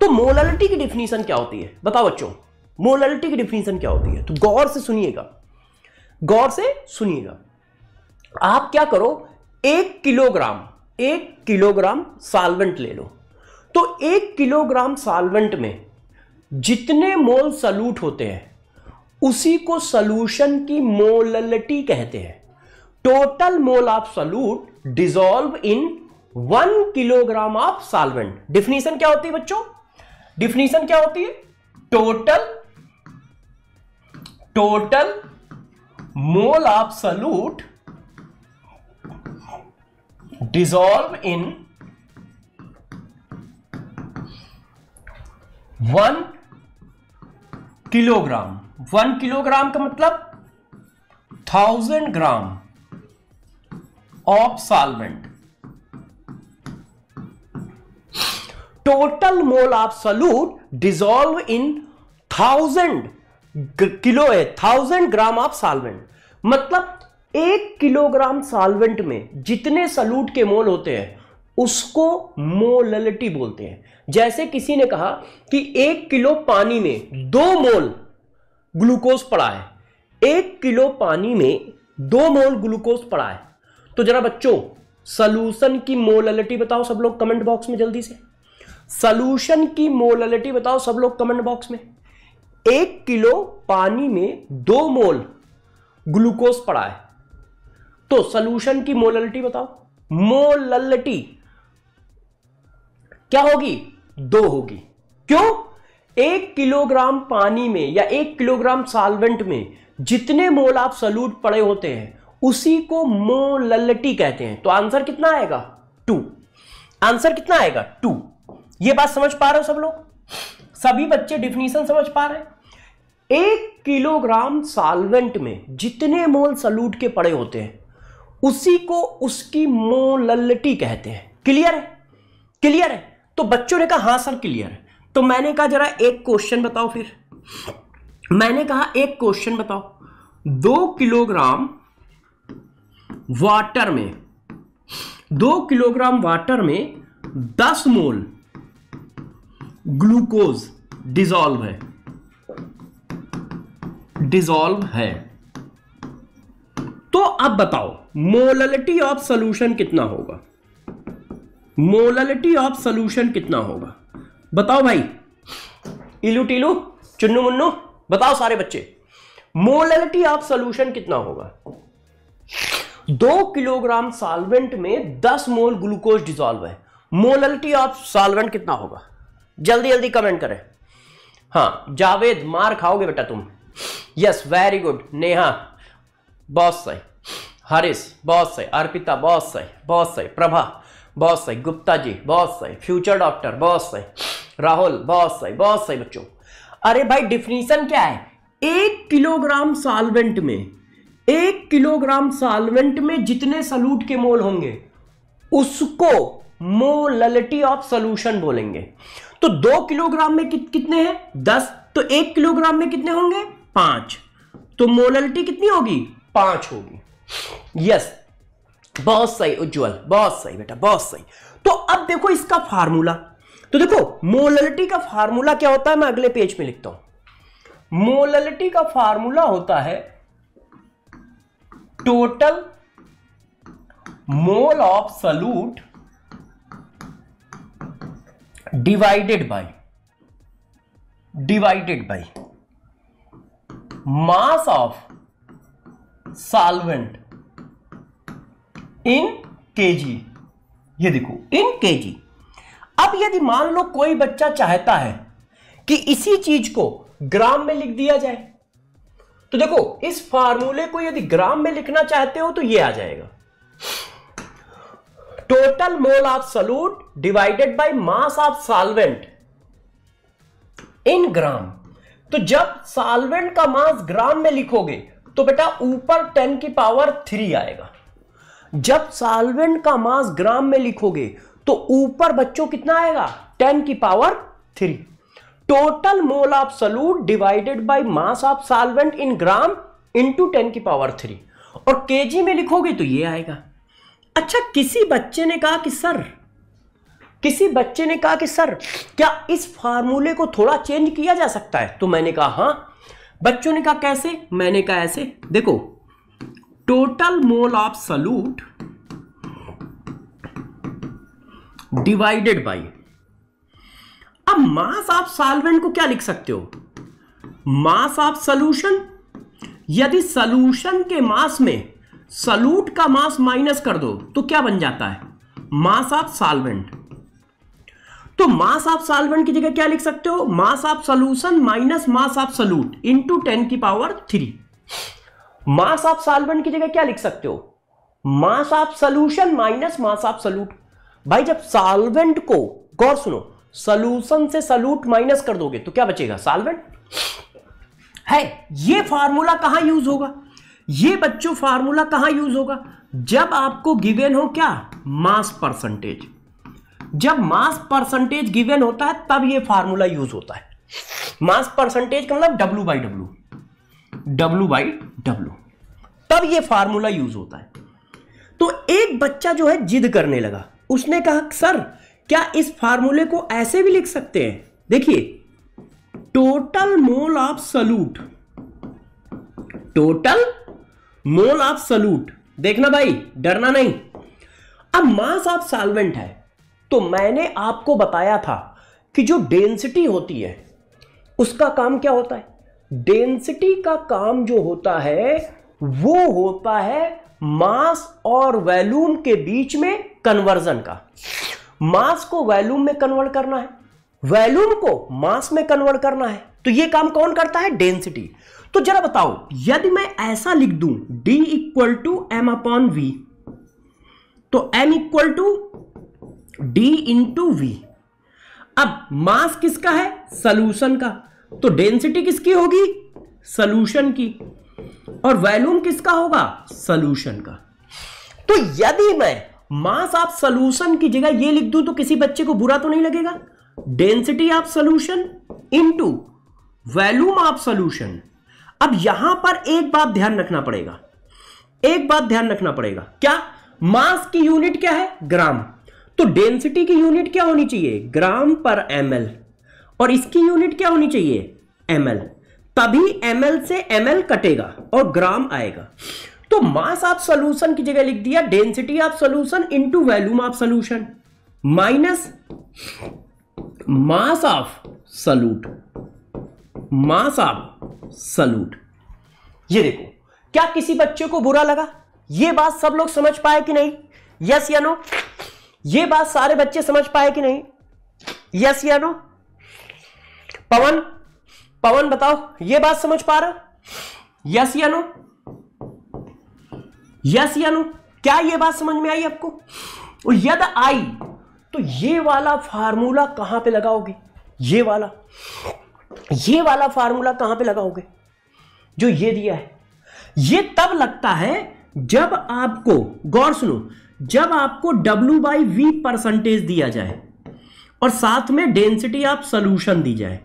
तो मोरलिटी की डिफिनीशन क्या होती है बताओ बच्चों मोरलिटी की डिफिनीशन क्या होती है तो गौर से सुनिएगा गौर से सुनिएगा आप क्या करो एक किलोग्राम एक किलोग्राम साल्वेंट ले लो तो एक किलोग्राम साल्वेंट में जितने मोल सल्यूट होते हैं उसी को सल्यूशन की मोललिटी कहते हैं total mole of solute dissolve in one kilogram of solvent definition क्या होती है बच्चों डिफिनीशन क्या होती है total total mole of solute dissolve in one kilogram one kilogram का मतलब thousand gram of solvent total mole of solute dissolve in thousand kilo है थाउजेंड ग्राम ऑफ सॉल्वेंट मतलब एक किलोग्राम सॉल्वेंट में जितने सलूट के मोल होते हैं उसको मोललिटी बोलते हैं जैसे किसी ने कहा कि एक किलो पानी में दो मोल ग्लूकोज पड़ा है एक किलो पानी में दो मोल ग्लूकोज पड़ा है तो जरा बच्चों सलूशन की मोललिटी बताओ सब लोग कमेंट बॉक्स में जल्दी से सॉल्यूशन की मोलिटी बताओ सब लोग कमेंट बॉक्स में एक किलो पानी में दो मोल ग्लूकोज पड़ा है तो सॉल्यूशन की मोलिटी बताओ मोललिटी क्या होगी दो होगी क्यों एक किलोग्राम पानी में या एक किलोग्राम सॉल्वेंट में जितने मोल आप सल्यूट पड़े होते हैं उसी को मोललिटी कहते हैं तो आंसर कितना आएगा टू आंसर कितना आएगा टू ये बात समझ पा रहे हो सब लोग सभी बच्चे डिफिनीशन समझ पा रहे एक किलोग्राम साल्वेंट में जितने मोल सल्यूट के पड़े होते हैं उसी को उसकी मोललिटी कहते हैं क्लियर है क्लियर है तो बच्चों ने कहा हां सर क्लियर है तो मैंने कहा जरा एक क्वेश्चन बताओ फिर मैंने कहा एक क्वेश्चन बताओ दो किलोग्राम वाटर में दो किलोग्राम वाटर में दस मोल ग्लूकोज डिजॉल्व है डिजॉल्व है तो अब बताओ मोललिटी ऑफ सॉल्यूशन कितना होगा मोललिटी ऑफ सॉल्यूशन कितना होगा बताओ भाई इलू टीलू चुन्नू मुन्नू बताओ सारे बच्चे मोललिटी ऑफ सॉल्यूशन कितना होगा दो किलोग्राम सॉल्वेंट में दस मोल ग्लूकोज डिजॉल्व है मोललिटी ऑफ सॉल्वेंट कितना होगा जल्दी जल्दी कमेंट करें हाँ जावेद मार खाओगे बेटा तुम यस वेरी गुड नेहा बहुत सही हरीश बहुत सही अर्पिता बहुत सही बहुत सही प्रभा बहुत सही गुप्ता जी बहुत सही फ्यूचर डॉक्टर बहुत सही राहुल बहुत सही बहुत सही बच्चों अरे भाई डिफिनीशन क्या है एक किलोग्राम सॉल्वेंट में एक किलोग्राम सॉल्वेंट में जितने सलूट के मोल होंगे उसको मोललिटी ऑफ सॉल्यूशन बोलेंगे तो दो किलोग्राम में कि, कितने हैं दस तो एक किलोग्राम में कितने होंगे पांच तो मोललिटी कितनी होगी पांच होगी यस बहुत सही उज्जवल बहुत सही बेटा बहुत सही तो अब देखो इसका फार्मूला तो देखो मोललिटी का फार्मूला क्या होता है मैं अगले पेज में लिखता हूं मोललिटी का फार्मूला होता है total mole of solute divided by divided by mass of solvent in KG ये देखो इन केजी अब यदि मान लो कोई बच्चा चाहता है कि इसी चीज को ग्राम में लिख दिया जाए तो देखो इस फार्मूले को यदि ग्राम में लिखना चाहते हो तो ये आ जाएगा total mole of solute divided by mass of solvent in gram तो जब सॉल्वेंट का मास ग्राम में लिखोगे तो बेटा ऊपर 10 की पावर 3 आएगा जब सॉल्वेंट का मास ग्राम में लिखोगे तो ऊपर बच्चों कितना आएगा 10 की power 3 total mole of solute divided by mass of solvent in gram into ten की पावर 3 और केजी में लिखोगे तो ये आएगा अच्छा किसी बच्चे ने कहा कि सर किसी बच्चे ने कहा कि सर क्या इस फार्मूले को थोड़ा चेंज किया जा सकता है तो मैंने कहा हां बच्चों ने कहा कैसे मैंने कहा ऐसे देखो total mole of solute divided by अब मास ऑफ सॉल्वेंट को क्या लिख सकते हो मास ऑफ सॉल्यूशन यदि सॉल्यूशन के मास में सलूट का मास माइनस कर दो तो क्या बन जाता है मास ऑफ सॉल्वेंट तो मास ऑफ सॉल्वेंट की जगह क्या लिख सकते हो mass of solution minus mass of solute into ten की power three mass of solvent की जगह क्या लिख सकते हो mass of solution minus mass of solute भाई जब सॉल्वेंट को गौर सुनो सॉल्यूशन से सलूट माइनस कर दोगे तो क्या बचेगा सॉल्वेंट है ये फॉर्मूला कहां यूज होगा ये बच्चों फार्मूला कहां यूज होगा जब आपको गिवेन हो क्या मास परसेंटेज जब मास परसेंटेज गिवेन होता है तब ये फार्मूला यूज होता है मास परसेंटेज का मतलब W by W W by W तब ये फार्मूला यूज होता है तो एक बच्चा जो है जिद करने लगा उसने कहा सर क्या इस फार्मूले को ऐसे भी लिख सकते हैं देखिए total mole of solute total mole of solute देखना भाई डरना नहीं अब मास ऑफ सॉल्वेंट है तो मैंने आपको बताया था कि जो डेंसिटी होती है उसका काम क्या होता है डेंसिटी का काम जो होता है वो होता है मास और वैल्यूम के बीच में कन्वर्जन का मास को वैल्यूम में कन्वर्ट करना है वैल्यूम को मास में कन्वर्ट करना है तो ये काम कौन करता है डेंसिटी तो जरा बताओ यदि मैं ऐसा लिख दू D equal to M upon V तो M equal to D into V अब मास किसका है सोल्यूशन का तो डेंसिटी किसकी होगी सोल्यूशन की और वैल्यूम किसका होगा सोल्यूशन का तो यदि मैं मास आप सोल्यूशन की जगह ये लिख दूं तो किसी बच्चे को बुरा तो नहीं लगेगा डेंसिटी आप सोल्यूशन इनटू वैल्यूम आप सोल्यूशन अब यहां पर एक बात ध्यान रखना पड़ेगा एक बात ध्यान रखना पड़ेगा क्या मास की यूनिट क्या है ग्राम तो डेंसिटी की यूनिट क्या होनी चाहिए ग्राम पर एम और इसकी यूनिट क्या होनी चाहिए एम तभी एम से एम कटेगा और ग्राम आएगा तो मास आप सोल्यूशन की जगह लिख दिया density of solution into volume of solution minus mass of solute मां साहब सलूट ये देखो क्या किसी बच्चे को बुरा लगा ये बात सब लोग समझ पाए कि नहीं यस या नो ये बात सारे बच्चे समझ पाए कि नहीं यस या नो पवन पवन बताओ ये बात समझ पा रहे यस या नो यस या नो क्या ये बात समझ में आई आपको और यद आई तो ये वाला फार्मूला कहां पे लगाओगे ये वाला ये वाला फार्मूला कहां पे लगाओगे जो ये दिया है ये तब लगता है जब आपको गौर सुनो जब आपको W बाई वी परसेंटेज दिया जाए और साथ में डेंसिटी ऑफ सोल्यूशन दी जाए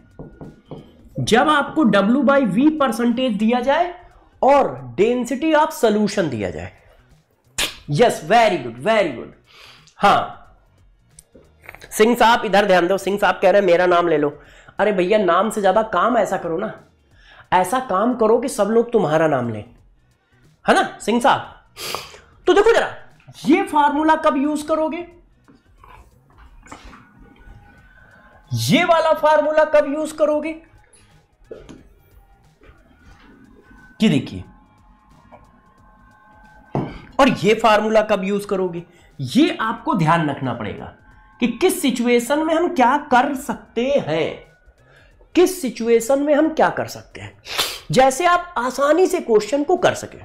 जब आपको W बाई वी परसेंटेज दिया जाए और डेंसिटी ऑफ सोल्यूशन दिया जाए yes very good very good हां सिंह साहब इधर ध्यान दो सिंह साहब कह रहे हैं मेरा नाम ले लो अरे भैया नाम से ज़्यादा काम ऐसा करो ना ऐसा काम करो कि सब लोग तुम्हारा नाम लें है ना सिंह साहब तो देखो जरा ये फार्मूला कब यूज करोगे ये वाला फार्मूला कब यूज करोगे कि देखिए और ये फार्मूला कब यूज करोगे ये आपको ध्यान रखना पड़ेगा कि किस सिचुएशन में हम क्या कर सकते हैं किस सिचुएशन में हम क्या कर सकते हैं जैसे आप आसानी से क्वेश्चन को कर सकें